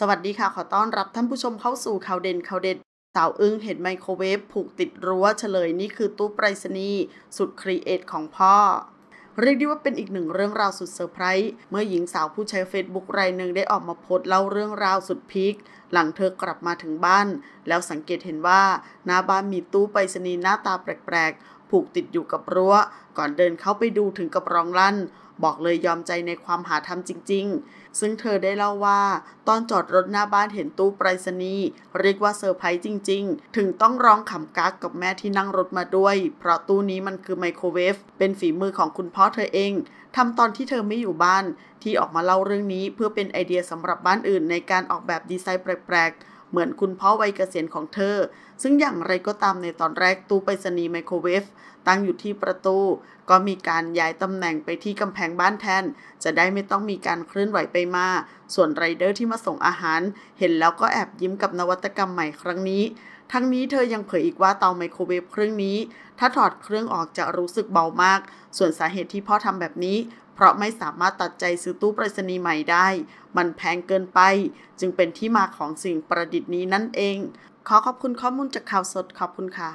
สวัสดีค่ะ ขอต้อนรับท่านผู้ชมเข้าสู่ข่าวเด่นข่าวเด็ด สาวอึ้งเห็นไมโครเวฟ ผูกติดรั้วเฉลย นี่คือตู้ไปรษณีย์สุดครีเอทของพ่อ เรียกได้ว่าเป็นอีกหนึ่งเรื่องราวสุดเซอร์ไพรส์เมื่อหญิงสาวผู้ใช้เฟซบุ๊กรายหนึ่งได้ออกมาโพสต์เล่าเรื่องราวสุดพีคหลังเธอกลับมาถึงบ้าน แล้วสังเกตเห็นว่า หน้าบ้านมีตู้ไปรษณีย์หน้าตาแปลกๆผูกติดอยู่กับรั้ว ก่อนเดินเข้าไปดูถึงกับร้องลั่นบอกเลยยอมใจในความหาธรรมจริง ๆ ซึ่งเธอได้เล่าว่าตอนจอดรถหน้าบ้านเห็นตู้ไปรษณีย์เรียกว่าเซอร์ไพรส์จริงๆ ถึงต้องร้องขำกักกับแม่ที่นั่งรถมาด้วย เพราะตู้นี้มันคือไมโครเวฟ เป็นฝีมือของคุณพ่อเธอเองทำตอนที่เธอไม่อยู่บ้าน ที่ออกมาเล่าเรื่องนี้เพื่อเป็นไอเดียสำหรับบ้านอื่นในการออกแบบดีไซน์แปลกๆเหมือนคุณพ่อวัยเกษียณของเธอ ซึ่งอย่างไรก็ตามในตอนแรกตู้ไปรษณีย์ไมโครเวฟตั้งอยู่ที่ประตู ก็มีการย้ายตำแหน่งไปที่กำแพงบ้านแทน จะได้ไม่ต้องมีการเคลื่อนไหวไปมา ส่วนไรเดอร์ที่มาส่งอาหาร เห็นแล้วก็แอบยิ้มกับนวัตกรรมใหม่ครั้งนี้ทั้งนี้เธอยังเผยอีกว่าเตาไมโครเวฟเครื่องนี้ถ้าถอดเครื่องออกจะรู้สึกเบามาก ส่วนสาเหตุที่พ่อทำแบบนี้เพราะไม่สามารถตัดใจซื้อตู้ปรษณีย์ใหม่ได้ มันแพงเกินไปจึงเป็นที่มาของสิ่งประดิษฐ์นี้นั่นเอง ขอขอบคุณข้อมูลจากข่าวสดขอบคุณค่ะ